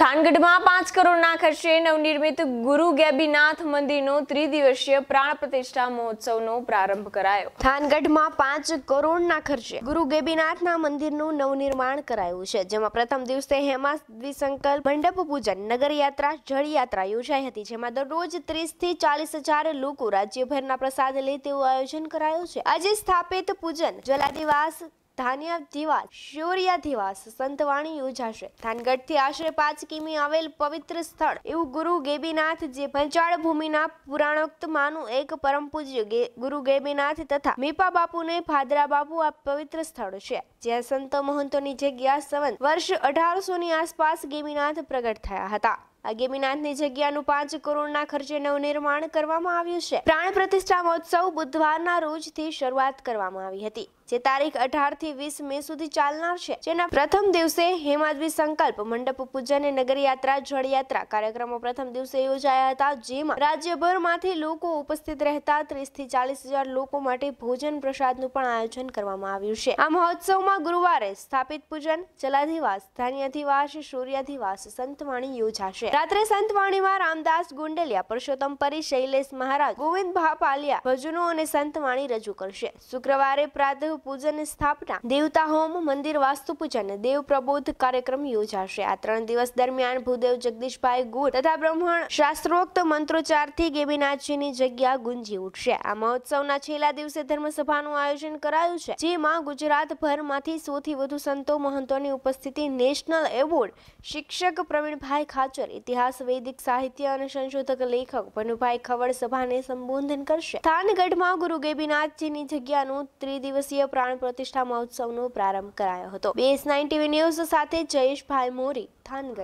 થાનગઢમાં પાંચ કરોડના ખર્ચે નવનિર્મિત ગુરુ ગેબીનાથ મંદિરનો ત્રિદિવસીય પ્રાણ પ્રતિષ્ઠા મહોત્સવનો પ્રારંભ કરાયો થાનગઢમાં પાંચ કરોડના ખર્ચે ગુરુ ગેબીનાથના મંદિરનું નવનિર્માણ કરાયું છે જેમાં પ્રથમ દિવસે હેમા દ્વિસંકલ્પ મંડપ પૂજન નગરયાત્રા જળયાત્રા યોજાઈ હતી જેમાં દરરોજ ત્રીસથી ચાલીસ હજાર લોકો રાજ્યભરના પ્રસાદ લે તેવું આયોજન કરાયું છે આજે સ્થાપિત પૂજન જલાદિવાસ ધાનિયા ધીવાસ શિવરિયા સંતવાણી યોજાશે થાનગઢથી આશરે પાંચ કિમી આવેલ પવિત્ર સ્થળ એવું ગુરુ ગેબીનાથ જે પંચાળ ભૂમિના પુરાણોક્તમાંનું એક પરમ પૂજ્ય ગુરુ ગેબીનાથ તથા મીપા બાપુને ભાદરા બાપુ આ પવિત્ર સ્થળ છે જ્યાં સંતો મહંતોની જગ્યા સંવત વર્ષ અઢારસો ની આસપાસ ગેબીનાથ પ્રગટ થયા હતા આ ગેમીનાથની જગ્યાનું પાંચ કરોડના ખર્ચે નવનિર્માણ કરવામાં આવ્યું છે પ્રાણ પ્રતિષ્ઠા મહોત્સવ બુધવારના રોજથી શરૂઆત કરવામાં આવી હતી જે તારીખ અઢાર થી વીસ મે સુધી ચાલનાર છે જેના પ્રથમ દિવસે હેમાદ્રી સંકલ્પ મંડપ પૂજન નગરયાત્રા જળયાત્રા કાર્યક્રમો પ્રથમ દિવસે યોજાયા હતા જેમાં રાજ્યભરમાંથી લોકો ઉપસ્થિત રહેતા ત્રીસ થી ચાલીસ હજાર લોકો માટે ભોજન પ્રસાદનું પણ આયોજન કરવામાં આવ્યું છે આ મહોત્સવમાં ગુરુવારે સ્થાપિત પૂજન જલાધિવાસ ધાન્યાધિવાસ સૂર્યાધિવાસ સંતવાણી યોજાશે છે રાત્રે સંતવાણીમાં રામદાસ ગુંડલિયા પુરુષોત્તમ પરી શૈલેષ મહારાજ ગોવિંદ ભાપાલિયા ભજનો અને સંતવાણી રજૂ કરશે શુક્રવારે પ્રાત પૂજન સ્થાપના દેવતા હોમ મંદિર વાસ્તુ પૂજન દેવ પ્રબોધ કાર્યક્રમ યોજાશે આ ત્રણ દિવસ દરમિયાન ભૂદેવ જગદીશભાઈ ગુર તથા બ્રહ્મણ શાસ્ત્રોક્ત મંત્રોચ્ચારથી ગેબીનાથજીની જગ્યા ગુંજી ઉઠશે આ મહોત્સવના છેલ્લા દિવસે ધર્મસભાનું આયોજન કરાયું છે જેમાં ગુજરાતભરમાંથી સૌથી વધુ સંતો મહંતોની ઉપસ્થિતિ નેશનલ એવોર્ડ શિક્ષક પ્રવીણભાઈ ખાચર ઇતિહાસ વૈદિક સાહિત્ય અને સંશોધક લેખક ભનુભાઈ ખવડ સભાને સંબોધન કરશે થાનગઢમાં ગુરુ ગેબીનાથજીની જગ્યાનું ત્રિદિવસીય પ્રાણ પ્રતિષ્ઠા મહોત્સવનો પ્રારંભ કરાયો હતો બેસ નાઇન ટીવી ન્યૂઝ સાથે જયેશભાઈ મોરી થાનગઢ